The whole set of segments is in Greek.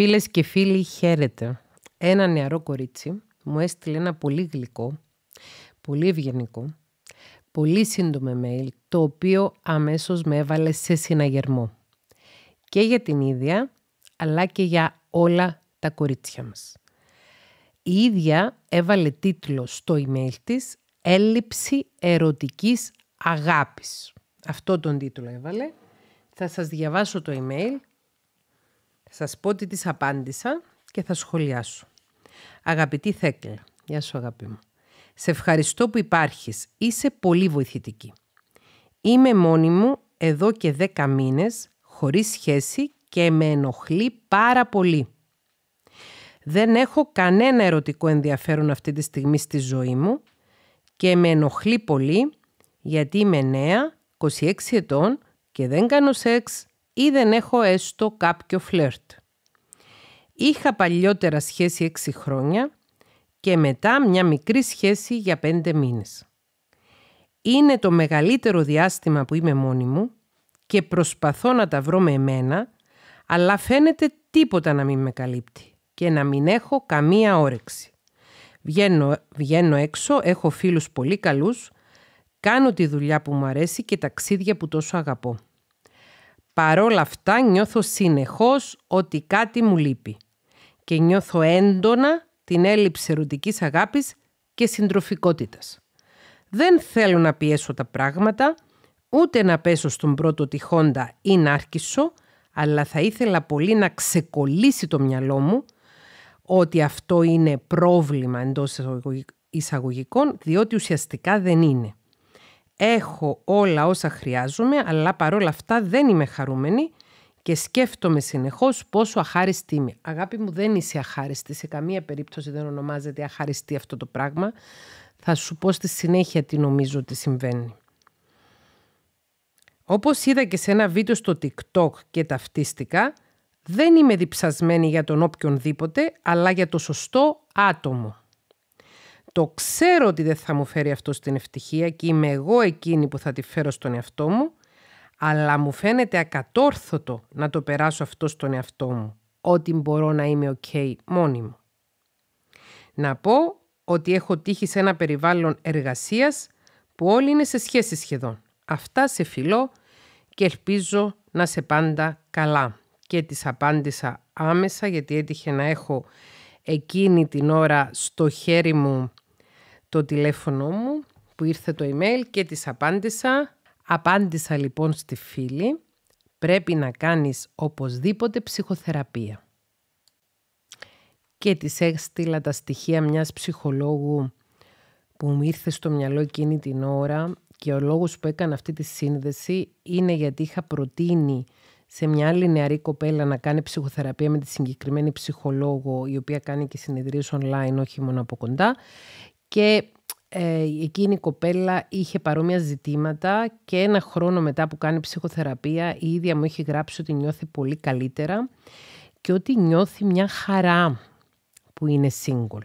Φίλες και φίλοι, χαίρετε. Ένα νεαρό κορίτσι μου έστειλε ένα πολύ γλυκό, πολύ ευγενικό, πολύ σύντομο mail, το οποίο αμέσως με έβαλε σε συναγερμό. Και για την ίδια, αλλά και για όλα τα κορίτσια μας. Η ίδια έβαλε τίτλο στο email της «Έλλειψη ερωτικής αγάπης». Αυτό τον τίτλο έβαλε. Θα σας διαβάσω το email θα σας πω ότι της απάντησα και θα σχολιάσω. Αγαπητή Θέκλα, γεια σου αγάπη μου. Σε ευχαριστώ που υπάρχεις. Είσαι πολύ βοηθητική. Είμαι μόνη μου εδώ και δέκα μήνες, χωρίς σχέση και με ενοχλεί πάρα πολύ. Δεν έχω κανένα ερωτικό ενδιαφέρον αυτή τη στιγμή στη ζωή μου και με ενοχλεί πολύ γιατί είμαι νέα, 26 ετών και δεν κάνω σεξ ή δεν έχω έστω κάποιο φλερτ. Είχα παλιότερα σχέση 6 χρόνια και μετά μια μικρή σχέση για 5 μήνες. Είναι το μεγαλύτερο διάστημα που είμαι μόνη μου και προσπαθώ να τα βρω με εμένα, αλλά φαίνεται τίποτα να μην με καλύπτει και να μην έχω καμία όρεξη. Βγαίνω, βγαίνω έξω, έχω φίλους πολύ καλούς, κάνω τη δουλειά που μου αρέσει και ταξίδια που τόσο αγαπώ. Παρόλα αυτά νιώθω συνεχώς ότι κάτι μου λείπει και νιώθω έντονα την έλλειψη ερωτικής αγάπης και συντροφικότητας. Δεν θέλω να πιέσω τα πράγματα, ούτε να πέσω στον πρώτο τυχόντα ή να άρχισω, αλλά θα ήθελα πολύ να ξεκολλήσει το μυαλό μου ότι αυτό είναι πρόβλημα εντός εισαγωγικών, διότι ουσιαστικά δεν είναι έχω όλα όσα χρειάζομαι, αλλά παρόλα αυτά δεν είμαι χαρούμενη και σκέφτομαι συνεχώς πόσο αχάριστη είμαι. Αγάπη μου, δεν είσαι αχάριστη. Σε καμία περίπτωση δεν ονομάζεται αχάριστη αυτό το πράγμα. Θα σου πω στη συνέχεια τι νομίζω ότι συμβαίνει. Όπως είδα και σε ένα βίντεο στο TikTok και ταυτίστηκα, δεν είμαι διψασμένη για τον οποιονδήποτε, αλλά για το σωστό άτομο το ξέρω ότι δεν θα μου φέρει αυτό στην ευτυχία και είμαι εγώ εκείνη που θα τη φέρω στον εαυτό μου, αλλά μου φαίνεται ακατόρθωτο να το περάσω αυτό στον εαυτό μου, ότι μπορώ να είμαι ok μόνη μου. Να πω ότι έχω τύχει σε ένα περιβάλλον εργασίας που όλοι είναι σε σχέση σχεδόν. Αυτά σε φιλώ και ελπίζω να σε πάντα καλά. Και τις απάντησα άμεσα γιατί έτυχε να έχω εκείνη την ώρα στο χέρι μου το τηλέφωνο μου που ήρθε το email και της απάντησα. Απάντησα λοιπόν στη φίλη, πρέπει να κάνεις οπωσδήποτε ψυχοθεραπεία. Και της έστειλα τα στοιχεία μιας ψυχολόγου που μου ήρθε στο μυαλό εκείνη την ώρα και ο λόγος που έκανα αυτή τη σύνδεση είναι γιατί είχα προτείνει σε μια άλλη νεαρή κοπέλα να κάνει ψυχοθεραπεία με τη συγκεκριμένη ψυχολόγο η οποία κάνει και συνεδρίες online όχι μόνο από κοντά και ε, εκείνη η κοπέλα είχε παρόμοια ζητήματα και ένα χρόνο μετά που κάνει ψυχοθεραπεία η ίδια μου είχε γράψει ότι νιώθει πολύ καλύτερα και ότι νιώθει μια χαρά που είναι single.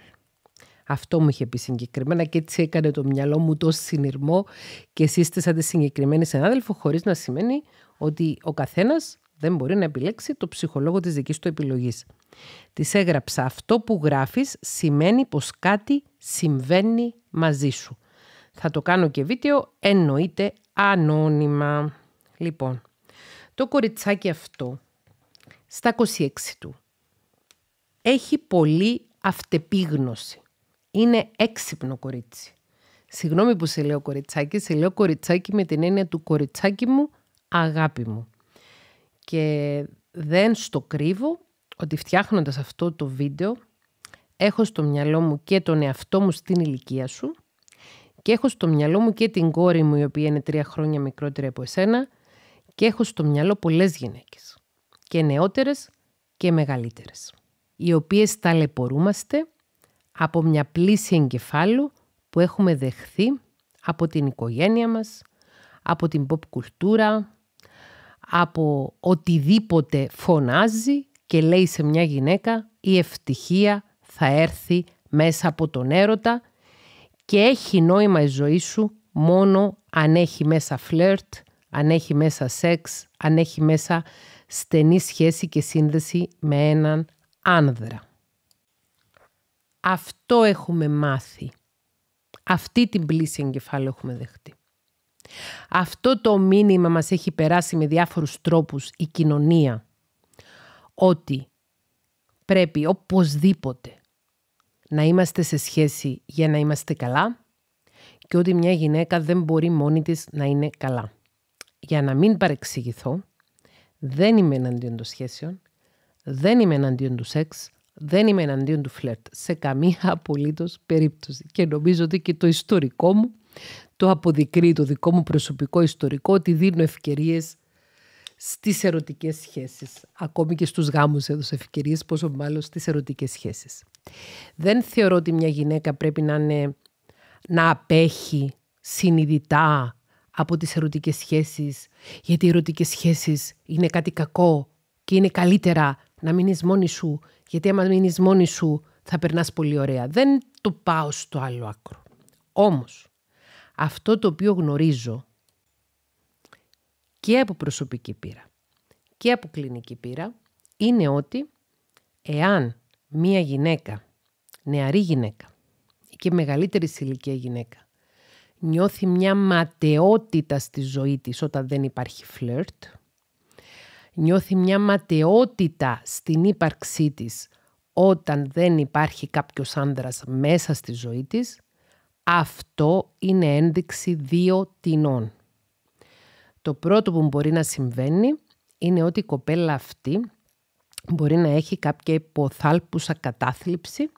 Αυτό μου είχε πει συγκεκριμένα και έτσι έκανε το μυαλό μου το συνειρμό και σαν τη συγκεκριμένη συνάδελφο χωρίς να σημαίνει ότι ο καθένας δεν μπορεί να επιλέξει το ψυχολόγο της δικής του επιλογής. Της έγραψα αυτό που γράφεις σημαίνει πως κάτι συμβαίνει μαζί σου. Θα το κάνω και βίντεο, εννοείται ανώνυμα. Λοιπόν, το κοριτσάκι αυτό στα 26 του έχει πολύ αυτεπίγνωση. Είναι έξυπνο κορίτσι. Συγγνώμη που σε λέω κοριτσάκι, σε λέω κοριτσάκι με την έννοια του κοριτσάκι μου, αγάπη μου. Και δεν στο κρύβω ότι φτιάχνοντας αυτό το βίντεο έχω στο μυαλό μου και τον εαυτό μου στην ηλικία σου και έχω στο μυαλό μου και την κόρη μου η οποία είναι τρία χρόνια μικρότερη από εσένα και έχω στο μυαλό πολλές γυναίκες και νεότερες και μεγαλύτερες οι οποίες ταλαιπωρούμαστε από μια πλήση εγκεφάλου που έχουμε δεχθεί από την οικογένεια μας, από την pop κουλτούρα, από οτιδήποτε φωνάζει και λέει σε μια γυναίκα η ευτυχία θα έρθει μέσα από τον έρωτα και έχει νόημα η ζωή σου μόνο αν έχει μέσα φλερτ, αν έχει μέσα σεξ, αν έχει μέσα στενή σχέση και σύνδεση με έναν άνδρα. Αυτό έχουμε μάθει. Αυτή την πλήση εγκεφάλαιο έχουμε δεχτεί. Αυτό το μήνυμα μας έχει περάσει με διάφορους τρόπους η κοινωνία. Ότι πρέπει οπωσδήποτε να είμαστε σε σχέση για να είμαστε καλά και ότι μια γυναίκα δεν μπορεί μόνη της να είναι καλά. Για να μην παρεξηγηθώ, δεν είμαι εναντίον των σχέσεων, δεν είμαι εναντίον του σεξ, δεν είμαι εναντίον του φλερτ σε καμία απολύτως περίπτωση. Και νομίζω ότι και το ιστορικό μου αυτό αποδεικνύει το δικό μου προσωπικό ιστορικό ότι δίνω ευκαιρίες στις ερωτικές σχέσεις. Ακόμη και στους γάμους έδωσε ευκαιρίες, πόσο μάλλον στις ερωτικές σχέσεις. Δεν θεωρώ ότι μια γυναίκα πρέπει να, είναι, να απέχει συνειδητά από τις ερωτικές σχέσεις, γιατί οι ερωτικές σχέσεις είναι κάτι κακό και είναι καλύτερα να μείνεις μόνη σου, γιατί άμα μείνεις μόνη σου θα περνάς πολύ ωραία. Δεν το πάω στο άλλο άκρο. Όμως, αυτό το οποίο γνωρίζω και από προσωπική πείρα και από κλινική πείρα είναι ότι εάν μία γυναίκα, νεαρή γυναίκα και μεγαλύτερη ηλικία γυναίκα νιώθει μια ματαιότητα στη ζωή της όταν δεν υπάρχει φλερτ, νιώθει μια ματαιότητα στην ύπαρξή της όταν δεν υπάρχει κάποιος άνδρας μέσα στη ζωή της, αυτό είναι ένδειξη δύο τεινών. Το πρώτο που μπορεί να συμβαίνει είναι ότι η κοπέλα αυτή μπορεί να έχει κάποια υποθάλπουσα κατάθλιψη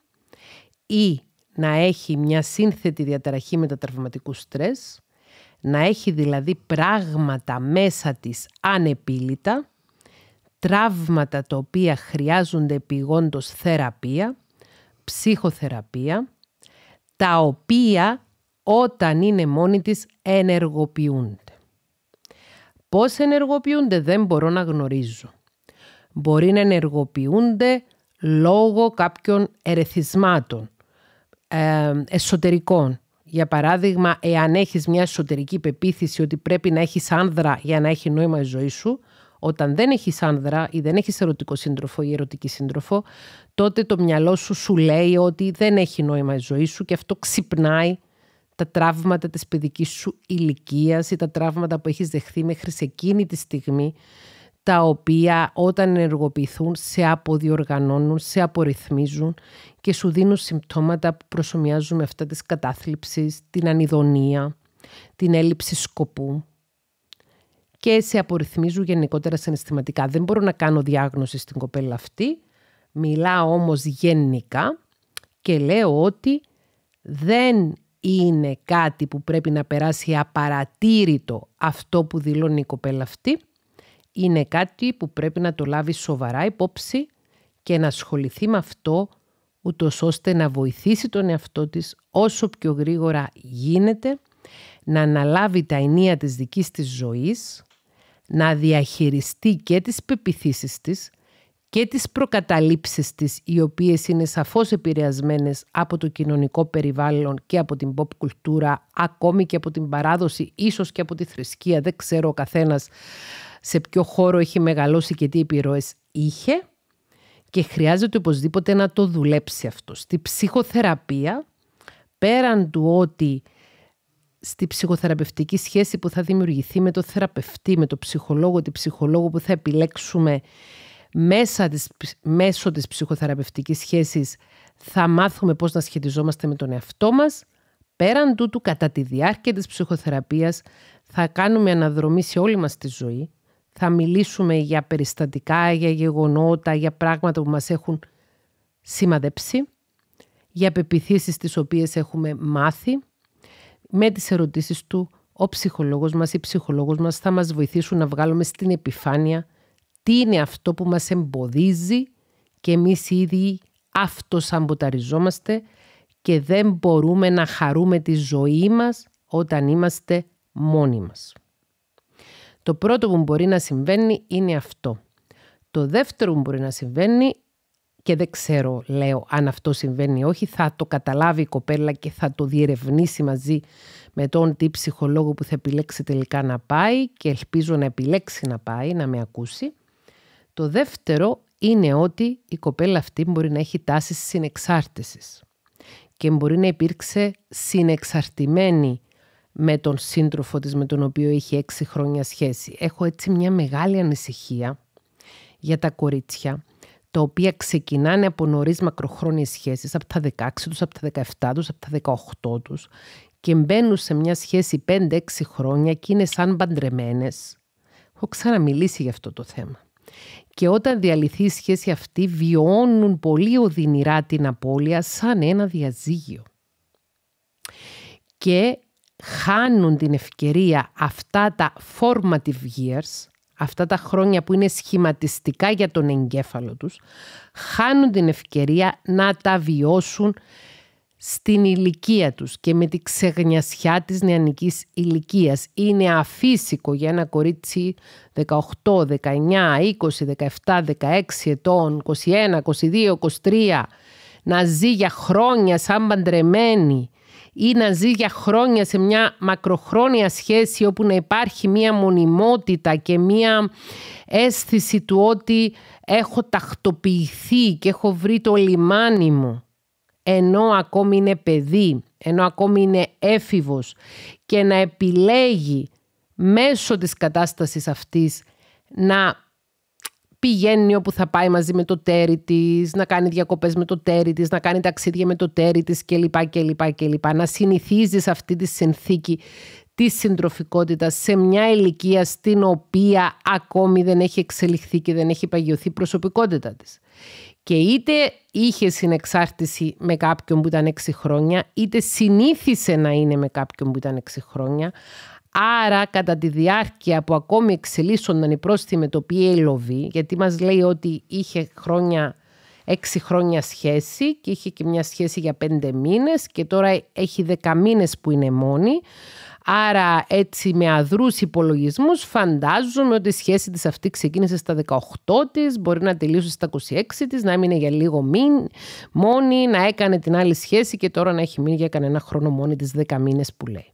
ή να έχει μια σύνθετη διαταραχή μετατραυματικού στρες, να έχει δηλαδή πράγματα μέσα της ανεπίλητα, τραύματα τα οποία χρειάζονται επιγόντως θεραπεία, ψυχοθεραπεία, τα οποία όταν είναι μόνη της ενεργοποιούνται. Πώς ενεργοποιούνται δεν μπορώ να γνωρίζω. Μπορεί να ενεργοποιούνται λόγω κάποιων ερεθισμάτων ε, εσωτερικών. Για παράδειγμα, εάν έχεις μια εσωτερική πεποίθηση ότι πρέπει να έχεις άνδρα για να έχει νόημα η ζωή σου, όταν δεν έχεις άνδρα ή δεν έχεις ερωτικό σύντροφο ή ερωτική σύντροφο, τότε το μυαλό σου σου λέει ότι δεν έχει νόημα η ζωή σου και αυτό ξυπνάει τα τραύματα της παιδικής σου ηλικίας ή τα τραύματα που έχεις δεχθεί μέχρι σε εκείνη τη στιγμή, τα οποία όταν ενεργοποιηθούν σε αποδιοργανώνουν, σε απορριθμίζουν και σου δίνουν συμπτώματα που προσωμιάζουν με αυτά της κατάθλιψης, την ανιδονία, την έλλειψη σκοπού, και σε απορριθμίζουν γενικότερα συναισθηματικά. Δεν μπορώ να κάνω διάγνωση στην κοπέλα αυτή. Μιλάω όμως γενικά και λέω ότι δεν είναι κάτι που πρέπει να περάσει απαρατήρητο αυτό που δηλώνει η κοπέλα αυτή. Είναι κάτι που πρέπει να το λάβει σοβαρά υπόψη και να ασχοληθεί με αυτό ούτως ώστε να βοηθήσει τον εαυτό της όσο πιο γρήγορα γίνεται, να αναλάβει τα ενία της δικής της ζωής, να διαχειριστεί και τις πεπιθήσεις της και τις προκαταλήψεις της οι οποίες είναι σαφώς επηρεασμένες από το κοινωνικό περιβάλλον και από την pop κουλτούρα ακόμη και από την παράδοση, ίσως και από τη θρησκεία, δεν ξέρω ο καθένας σε ποιο χώρο έχει μεγαλώσει και τι επιρροές είχε και χρειάζεται οπωσδήποτε να το δουλέψει αυτό. Στη ψυχοθεραπεία, πέραν του ότι στη ψυχοθεραπευτική σχέση που θα δημιουργηθεί με το θεραπευτή, με το ψυχολόγο, τη ψυχολόγο που θα επιλέξουμε μέσα της, μέσω της ψυχοθεραπευτικής σχέσης θα μάθουμε πώς να σχετιζόμαστε με τον εαυτό μας. Πέραν τούτου, κατά τη διάρκεια της ψυχοθεραπείας θα κάνουμε αναδρομή σε όλη μας τη ζωή. Θα μιλήσουμε για περιστατικά, για γεγονότα, για πράγματα που μας έχουν σημαδέψει, για πεπιθήσεις τις οποίες έχουμε μάθει, με τις ερωτήσεις του ο ψυχολόγος μας ή ψυχολόγος μας θα μας βοηθήσουν να βγάλουμε στην επιφάνεια τι είναι αυτό που μας εμποδίζει και εμείς ήδη αυτοσαμποταριζόμαστε και δεν μπορούμε να χαρούμε τη ζωή μας όταν είμαστε μόνοι μας. Το πρώτο που μπορεί να συμβαίνει είναι αυτό. Το δεύτερο που μπορεί να συμβαίνει και δεν ξέρω, λέω, αν αυτό συμβαίνει ή όχι. Θα το καταλάβει η κοπέλα και θα το διερευνήσει μαζί με τον τι ψυχολόγο που θα επιλέξει τελικά να πάει και ελπίζω να επιλέξει να πάει, να με ακούσει. Το δεύτερο είναι ότι η κοπέλα αυτή μπορεί να έχει τάσεις συνεξάρτησης και μπορεί να υπήρξε συνεξαρτημένη με τον σύντροφο της με τον οποίο έχει έξι χρόνια σχέση. Έχω έτσι μια μεγάλη ανησυχία για τα κορίτσια τα οποία ξεκινάνε από νωρίς μακροχρόνιες σχέσεις, από τα 16 τους, από τα 17 τους, από τα 18 τους και μπαίνουν σε μια σχέση 5-6 χρόνια και είναι σαν παντρεμένες. Έχω ξαναμιλήσει για αυτό το θέμα. Και όταν διαλυθεί η σχέση αυτή βιώνουν πολύ οδυνηρά την απώλεια σαν ένα διαζύγιο. Και χάνουν την ευκαιρία αυτά τα formative years αυτά τα χρόνια που είναι σχηματιστικά για τον εγκέφαλο τους, χάνουν την ευκαιρία να τα βιώσουν στην ηλικία τους και με τη ξεγνιασιά της νεανικής ηλικίας. Είναι αφύσικο για ένα κορίτσι 18, 19, 20, 17, 16 ετών, 21, 22, 23 να ζει για χρόνια σαν παντρεμένη ή να ζει για χρόνια σε μια μακροχρόνια σχέση όπου να υπάρχει μια μονιμότητα και μια αίσθηση του ότι έχω τακτοποιηθεί και έχω βρει το λιμάνι μου ενώ ακόμη είναι παιδί, ενώ ακόμη είναι έφηβος και να επιλέγει μέσω της κατάστασης αυτής να πηγαίνει όπου θα πάει μαζί με το τέρι της, να κάνει διακοπές με το τέρι της, να κάνει ταξίδια με το τέρι της κλπ, κλπ, κλπ. Να συνηθίζεις αυτή τη συνθήκη της συντροφικότητας σε μια ηλικία στην οποία ακόμη δεν έχει εξελιχθεί και δεν έχει παγιωθεί η προσωπικότητά της. Και είτε είχε συνεξάρτηση με κάποιον που ήταν 6 χρόνια, είτε συνήθισε να είναι με κάποιον που ήταν 6 χρόνια, Άρα, κατά τη διάρκεια που ακόμη εξελίσσονταν οι πρόστιμοι με το PLOV, γιατί μας λέει ότι είχε χρόνια, έξι χρόνια σχέση και είχε και μια σχέση για πέντε μήνες και τώρα έχει δέκα μήνες που είναι μόνη. Άρα έτσι με αδρούς υπολογισμούς φαντάζομαι ότι η σχέση της αυτή ξεκίνησε στα 18 της, μπορεί να τελείωσε στα 26 της, να έμεινε για λίγο μην, μόνη, να έκανε την άλλη σχέση και τώρα να έχει μείνει για κανένα χρόνο μόνη της 10 μήνες που λέει.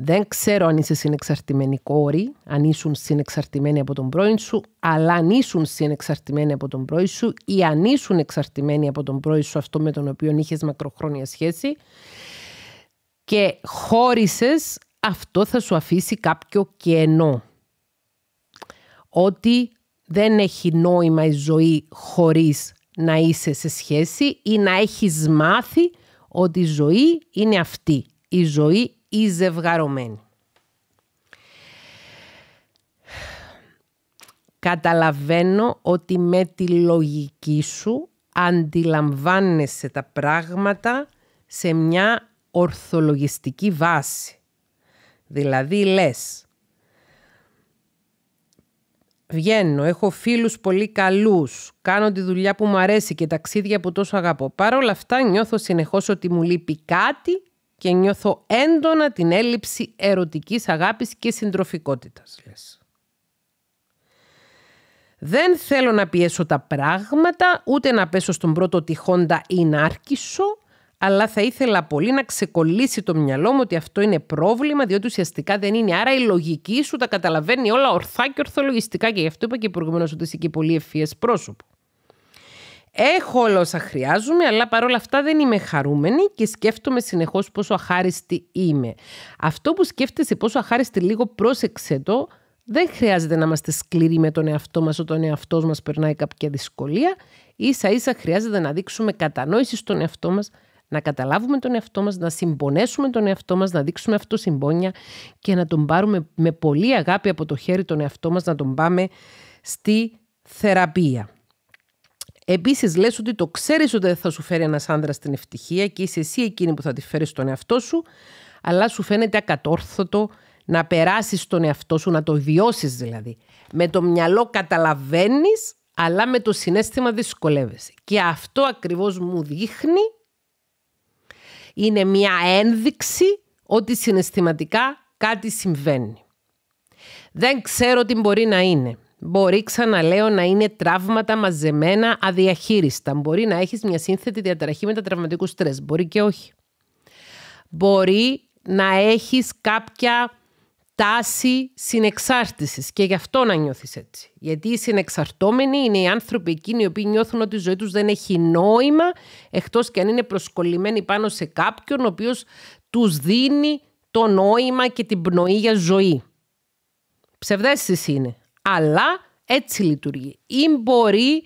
Δεν ξέρω αν είσαι συνεξαρτημένη κόρη, αν ήσουν συνεξαρτημένη από τον πρώην σου, αλλά αν ήσουν συνεξαρτημένη από τον πρώην σου ή αν ήσουν εξαρτημένοι από τον πρώην σου, αυτό με τον οποίο είχες μακροχρόνια σχέση, και χώρισες, αυτό θα σου αφήσει κάποιο κενό. Ότι δεν έχει νόημα η ζωή χωρίς να είσαι σε σχέση ή να έχεις μάθει ότι η ζωή είναι αυτή. Η ζωή ή ζευγαρωμένη. Καταλαβαίνω ότι με τη λογική σου αντιλαμβάνεσαι τα πράγματα σε μια ορθολογιστική βάση. Δηλαδή λες, βγαίνω, έχω φίλους πολύ καλούς, κάνω τη δουλειά που μου αρέσει και ταξίδια που τόσο αγαπώ. Παρ' όλα αυτά νιώθω συνεχώς ότι μου λείπει κάτι και νιώθω έντονα την έλλειψη ερωτικής αγάπης και συντροφικότητας, Δεν θέλω να πιέσω τα πράγματα, ούτε να πέσω στον πρώτο τυχόντα ή να άρχισω, αλλά θα ήθελα πολύ να ξεκολλήσει το μυαλό μου ότι αυτό είναι πρόβλημα, διότι ουσιαστικά δεν είναι. Άρα η λογική σου τα καταλαβαίνει όλα ορθά και ορθολογιστικά. Και γι' αυτό είπα και προηγουμένως ότι είσαι και πολύ ευφυέ πρόσωπο. Έχω όλα όσα χρειάζομαι, αλλά παρόλα αυτά δεν είμαι χαρούμενη και σκέφτομαι συνεχώς πόσο αχάριστη είμαι. Αυτό που σκέφτεσαι πόσο αχάριστη λίγο πρόσεξε το, δεν χρειάζεται να είμαστε σκληροί με τον εαυτό μας όταν ο εαυτός μας περνάει κάποια δυσκολία. Ίσα ίσα χρειάζεται να δείξουμε κατανόηση στον εαυτό μας, να καταλάβουμε τον εαυτό μας, να συμπονέσουμε τον εαυτό μας, να δείξουμε αυτοσυμπόνια και να τον πάρουμε με πολύ αγάπη από το χέρι τον εαυτό μας, να τον πάμε στη θεραπεία. Επίσης, λες ότι το ξέρεις ότι δεν θα σου φέρει ένας άντρα την ευτυχία και είσαι εσύ εκείνη που θα τη φέρεις στον εαυτό σου, αλλά σου φαίνεται ακατόρθωτο να περάσεις τον εαυτό σου, να το βιώσεις δηλαδή. Με το μυαλό καταλαβαίνεις, αλλά με το συνέστημα δυσκολεύεσαι. Και αυτό ακριβώς μου δείχνει είναι μια ένδειξη ότι συναισθηματικά κάτι συμβαίνει. Δεν ξέρω τι μπορεί να είναι. Μπορεί, ξαναλέω, να είναι τραύματα μαζεμένα αδιαχείριστα. Μπορεί να έχεις μια σύνθετη διαταραχή μετατραυματικού στρες. Μπορεί και όχι. Μπορεί να έχεις κάποια τάση συνεξάρτησης και γι' αυτό να νιώθεις έτσι. Γιατί οι συνεξαρτώμενοι είναι οι άνθρωποι εκείνοι οι οποίοι νιώθουν ότι η ζωή τους δεν έχει νόημα εκτός και αν είναι προσκολλημένοι πάνω σε κάποιον ο οποίος τους δίνει το νόημα και την πνοή για ζωή. Ψευδέστηση είναι, αλλά έτσι λειτουργεί. Ή μπορεί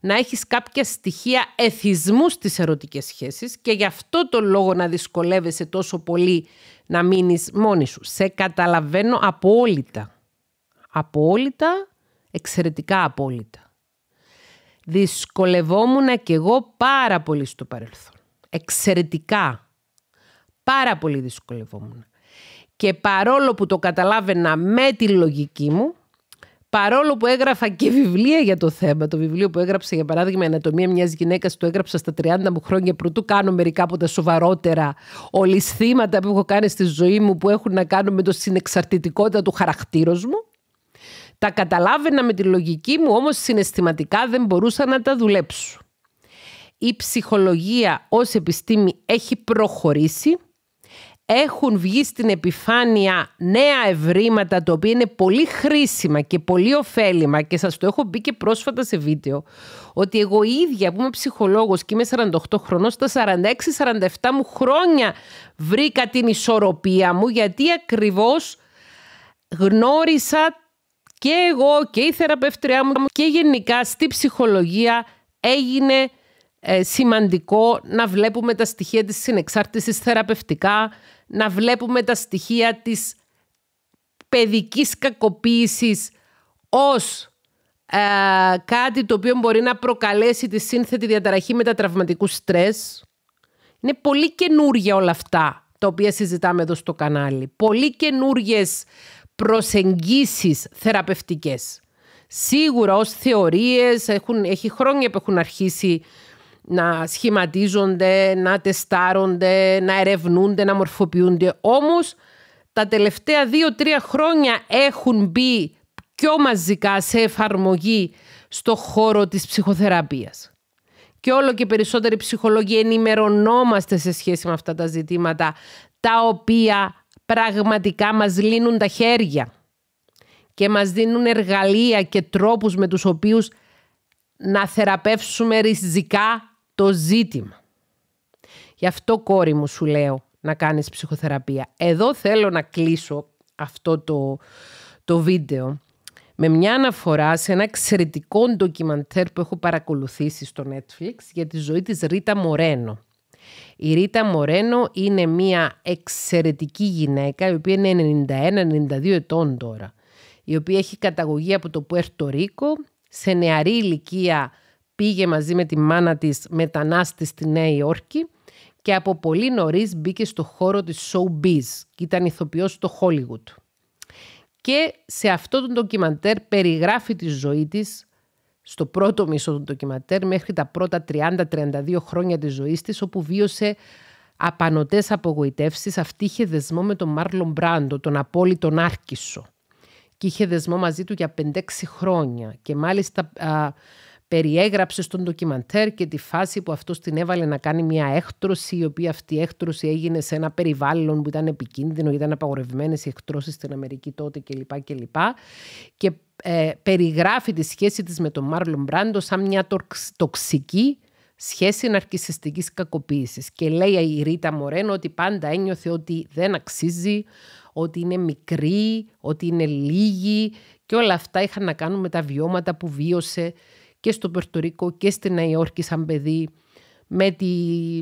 να έχεις κάποια στοιχεία εθισμούς στις ερωτικές σχέσεις και γι' αυτό το λόγο να δυσκολεύεσαι τόσο πολύ να μείνεις μόνη σου. Σε καταλαβαίνω απόλυτα. Απόλυτα, εξαιρετικά απόλυτα. Δυσκολευόμουν και εγώ πάρα πολύ στο παρελθόν. Εξαιρετικά. Πάρα πολύ δυσκολευόμουν. Και παρόλο που το καταλάβαινα με τη λογική μου, Παρόλο που έγραφα και βιβλία για το θέμα, το βιβλίο που έγραψε, για παράδειγμα η Ανατομία μιας γυναίκας, το έγραψα στα 30 μου χρόνια πρωτού κάνω μερικά από τα σοβαρότερα ολισθήματα που έχω κάνει στη ζωή μου που έχουν να κάνουν με το συνεξαρτητικότητα του χαρακτήρα μου. Τα καταλάβαινα με τη λογική μου, όμως συναισθηματικά δεν μπορούσα να τα δουλέψω. Η ψυχολογία ως επιστήμη έχει προχωρήσει έχουν βγει στην επιφάνεια νέα ευρήματα τα οποία είναι πολύ χρήσιμα και πολύ ωφέλιμα και σας το έχω μπει και πρόσφατα σε βίντεο ότι εγώ ίδια που είμαι ψυχολόγος και είμαι 48 χρονών στα 46-47 μου χρόνια βρήκα την ισορροπία μου γιατί ακριβώς γνώρισα και εγώ και η θεραπευτριά μου και γενικά στη ψυχολογία έγινε ε, σημαντικό να βλέπουμε τα στοιχεία της συνεξάρτησης θεραπευτικά, να βλέπουμε τα στοιχεία της παιδικής κακοποίησης ως ε, κάτι το οποίο μπορεί να προκαλέσει τη σύνθετη διαταραχή μετατραυματικού στρες. Είναι πολύ καινούργια όλα αυτά τα οποία συζητάμε εδώ στο κανάλι. Πολύ καινούργιες προσεγγίσεις θεραπευτικές. Σίγουρα ως θεωρίες έχουν, έχει χρόνια που έχουν αρχίσει να σχηματίζονται, να τεστάρονται, να ερευνούνται, να μορφοποιούνται. Όμως τα τελευταία δύο-τρία χρόνια έχουν μπει πιο μαζικά σε εφαρμογή στο χώρο της ψυχοθεραπείας. Και όλο και περισσότεροι ψυχολόγοι ενημερωνόμαστε σε σχέση με αυτά τα ζητήματα, τα οποία πραγματικά μας λύνουν τα χέρια και μας δίνουν εργαλεία και τρόπους με τους οποίους να θεραπεύσουμε ριζικά το ζήτημα. Γι' αυτό κόρη μου σου λέω να κάνεις ψυχοθεραπεία. Εδώ θέλω να κλείσω αυτό το, το βίντεο με μια αναφορά σε ένα εξαιρετικό ντοκιμαντέρ που έχω παρακολουθήσει στο Netflix για τη ζωή της Ρίτα Μορένο. Η Ρίτα Μορένο είναι μια εξαιρετική γυναίκα η οποία είναι 91-92 ετών τώρα η οποία έχει καταγωγή από το Πουέρτο σε νεαρή ηλικία πήγε μαζί με τη μάνα της μετανάστης στη Νέα Υόρκη και από πολύ νωρίς μπήκε στο χώρο της showbiz και ήταν ηθοποιός στο Hollywood. Και σε αυτό το ντοκιμαντέρ περιγράφει τη ζωή της στο πρώτο μισό του ντοκιμαντέρ μέχρι τα πρώτα 30-32 χρόνια της ζωής της όπου βίωσε απανοτές απογοητεύσεις. Αυτή είχε δεσμό με τον Μάρλον Μπράντο, τον απόλυτο Άρκισο και είχε δεσμό μαζί του για 5-6 χρόνια και μάλιστα περιέγραψε στον ντοκιμαντέρ και τη φάση που αυτός την έβαλε να κάνει μια έκτρωση, η οποία αυτή η έκτρωση έγινε σε ένα περιβάλλον που ήταν επικίνδυνο, ήταν απαγορευμένες οι εκτρώσεις στην Αμερική τότε κλπ. κλπ. Και ε, περιγράφει τη σχέση της με τον Μάρλον Μπράντο σαν μια τοξική σχέση ναρκισιστικής κακοποίησης. Και λέει η Ρίτα Μορένο ότι πάντα ένιωθε ότι δεν αξίζει, ότι είναι μικρή, ότι είναι λίγη και όλα αυτά είχαν να κάνουν με τα βιώματα που βίωσε και στο Περτορίκο και στη Νέα Υόρκη σαν παιδί με, τη,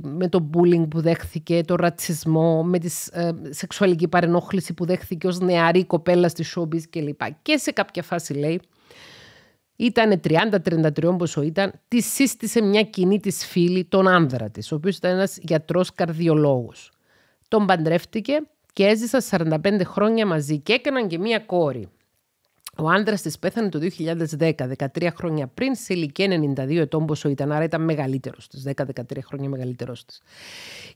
με το bullying που δέχθηκε, το ρατσισμό, με τη ε, σεξουαλική παρενόχληση που δέχθηκε ως νεαρή κοπέλα στη showbiz κλπ. Και σε κάποια φάση λέει, ήταν 30-33 πόσο ήταν, τη σύστησε μια κοινή της φίλη τον άνδρα της, ο οποίος ήταν ένας γιατρός καρδιολόγος. Τον παντρεύτηκε και έζησαν 45 χρόνια μαζί και έκαναν και μια κόρη. Ο άντρας της πέθανε το 2010, 13 χρόνια πριν, σε ηλικία 92 ετών, πόσο ήταν. Άρα ήταν μεγαλύτερος της, 10-13 χρόνια μεγαλύτερο τη.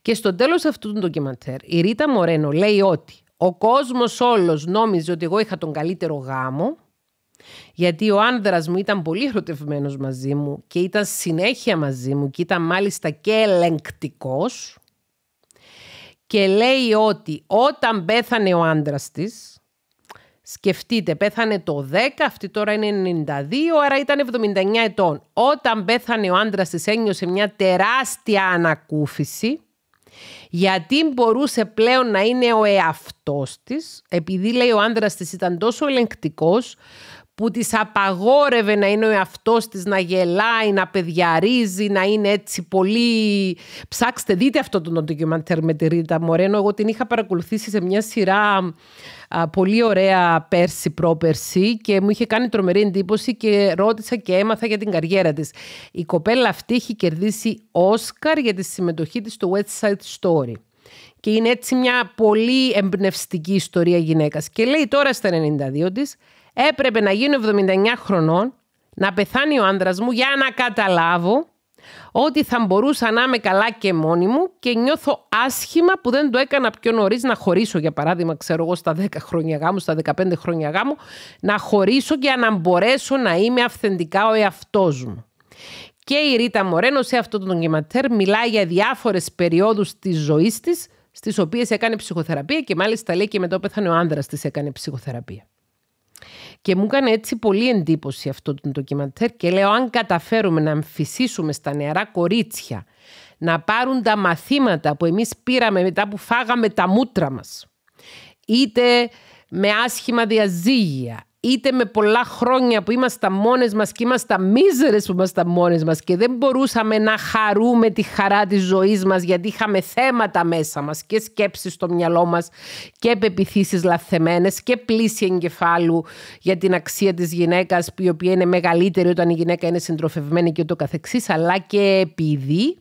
Και στο τέλος αυτού του ντοκιμαντέρ, η Ρίτα Μορένο λέει ότι ο κόσμος όλος νόμιζε ότι εγώ είχα τον καλύτερο γάμο, γιατί ο άνδρας μου ήταν πολύ ερωτευμένος μαζί μου και ήταν συνέχεια μαζί μου και ήταν μάλιστα και ελεγκτικός. Και λέει ότι όταν πέθανε ο άντρας της, Σκεφτείτε, πέθανε το 10, αυτή τώρα είναι 92, άρα ήταν 79 ετών. Όταν πέθανε ο άντρας της ένιωσε μια τεράστια ανακούφιση, γιατί μπορούσε πλέον να είναι ο εαυτός της, επειδή λέει ο άντρας της ήταν τόσο ελεγκτικός, που της απαγόρευε να είναι ο εαυτός της, να γελάει, να παιδιαρίζει, να είναι έτσι πολύ... Ψάξτε, δείτε αυτό το ντοκιμαντέρ με τη Ρίτα Μορένο. Εγώ την είχα παρακολουθήσει σε μια σειρά α, πολύ ωραία πέρσι, πρόπερσι και μου είχε κάνει τρομερή εντύπωση και ρώτησα και έμαθα για την καριέρα της. Η κοπέλα αυτή έχει κερδίσει Όσκαρ για τη συμμετοχή της στο West Side Story. Και είναι έτσι μια πολύ εμπνευστική ιστορία γυναίκας. Και λέει τώρα στα 92 της, έπρεπε να γίνω 79 χρονών, να πεθάνει ο άντρας μου για να καταλάβω ότι θα μπορούσα να είμαι καλά και μόνη μου και νιώθω άσχημα που δεν το έκανα πιο νωρίς να χωρίσω, για παράδειγμα, ξέρω εγώ, στα 10 χρόνια γάμου, στα 15 χρόνια γάμου, να χωρίσω για να μπορέσω να είμαι αυθεντικά ο εαυτός μου. Και η Ρίτα Μορένο σε αυτό το ντοκιματέρ μιλάει για διάφορες περιόδους της ζωής της, στις οποίες έκανε ψυχοθεραπεία και μάλιστα λέει και μετά πέθανε ο άνδρας της έκανε ψυχοθεραπεία. Και μου έκανε έτσι πολύ εντύπωση αυτό το ντοκιμαντέρ και λέω αν καταφέρουμε να αμφισήσουμε στα νεαρά κορίτσια να πάρουν τα μαθήματα που εμείς πήραμε μετά που φάγαμε τα μούτρα μας είτε με άσχημα διαζύγια είτε με πολλά χρόνια που ήμασταν μόνες μας και ήμασταν μίζερες που ήμασταν μόνες μας και δεν μπορούσαμε να χαρούμε τη χαρά της ζωής μας γιατί είχαμε θέματα μέσα μας και σκέψεις στο μυαλό μας και πεπιθήσεις λαθεμένες και πλήση εγκεφάλου για την αξία της γυναίκας η οποία είναι μεγαλύτερη όταν η γυναίκα είναι συντροφευμένη και ούτω καθεξής αλλά και επειδή,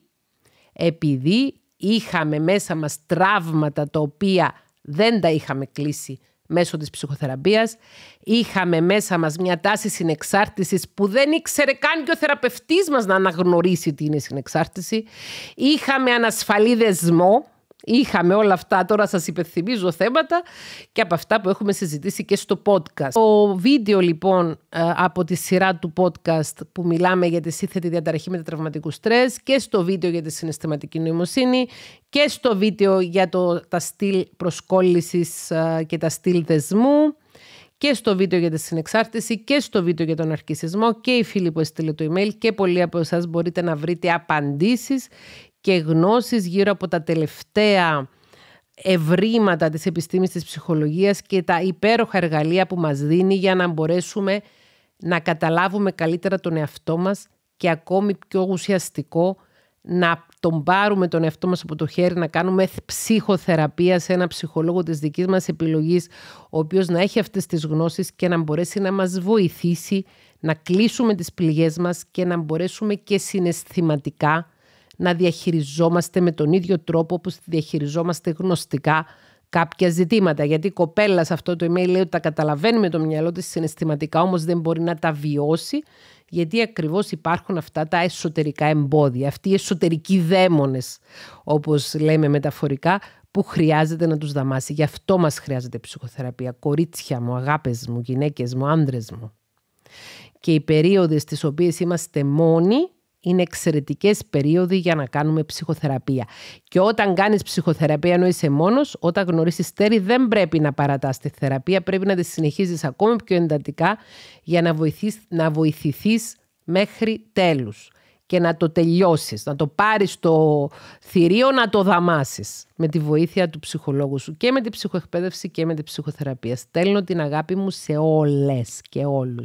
επειδή είχαμε μέσα μας τραύματα τα οποία δεν τα είχαμε κλείσει μέσω της ψυχοθεραπείας. Είχαμε μέσα μας μια τάση συνεξάρτησης που δεν ήξερε καν και ο θεραπευτής μας να αναγνωρίσει τι είναι συνεξάρτηση. Είχαμε ανασφαλή δεσμό Είχαμε όλα αυτά, τώρα σας υπενθυμίζω θέματα και από αυτά που έχουμε συζητήσει και στο podcast. Το βίντεο λοιπόν ε, από τη σειρά του podcast που μιλάμε για τη σύνθετη διαταραχή μετατραυματικού στρες και στο βίντεο για τη συναισθηματική νοημοσύνη και στο βίντεο για το, τα στυλ προσκόλλησης ε, και τα στυλ δεσμού και στο βίντεο για τη συνεξάρτηση και στο βίντεο για τον αρκισισμό και οι φίλοι που έστειλε το email και πολλοί από εσάς μπορείτε να βρείτε απαντήσεις και γνώσεις γύρω από τα τελευταία ευρήματα της επιστήμης της ψυχολογίας και τα υπέροχα εργαλεία που μας δίνει για να μπορέσουμε να καταλάβουμε καλύτερα τον εαυτό μας και ακόμη πιο ουσιαστικό να τον πάρουμε τον εαυτό μας από το χέρι, να κάνουμε ψυχοθεραπεία σε ένα ψυχολόγο της δικής μας επιλογής, ο οποίος να έχει αυτές τις γνώσεις και να μπορέσει να μας βοηθήσει να κλείσουμε τις πληγές μας και να μπορέσουμε και συναισθηματικά να διαχειριζόμαστε με τον ίδιο τρόπο όπως διαχειριζόμαστε γνωστικά κάποια ζητήματα. Γιατί η κοπέλα σε αυτό το email λέει ότι τα καταλαβαίνει με το μυαλό της συναισθηματικά, όμως δεν μπορεί να τα βιώσει, γιατί ακριβώς υπάρχουν αυτά τα εσωτερικά εμπόδια, αυτοί οι εσωτερικοί δαίμονες, όπως λέμε μεταφορικά, που χρειάζεται να τους δαμάσει. Γι' αυτό μας χρειάζεται ψυχοθεραπεία. Κορίτσια μου, αγάπες μου, γυναίκες μου, άντρε μου. Και οι περίοδες στις οποίες είμαστε μόνοι είναι εξαιρετικές περίοδοι για να κάνουμε ψυχοθεραπεία. Και όταν κάνεις ψυχοθεραπεία, ενώ είσαι μόνος, όταν γνωρίσεις τέρη δεν πρέπει να παρατάς τη θεραπεία. Πρέπει να τη συνεχίζεις ακόμη πιο εντατικά για να, βοηθείς, να βοηθηθείς μέχρι τέλους και να το τελειώσεις, να το πάρεις το θηρίο, να το δαμάσεις με τη βοήθεια του ψυχολόγου σου και με την ψυχοεκπαίδευση και με την ψυχοθεραπεία. Στέλνω την αγάπη μου σε όλες και όλους.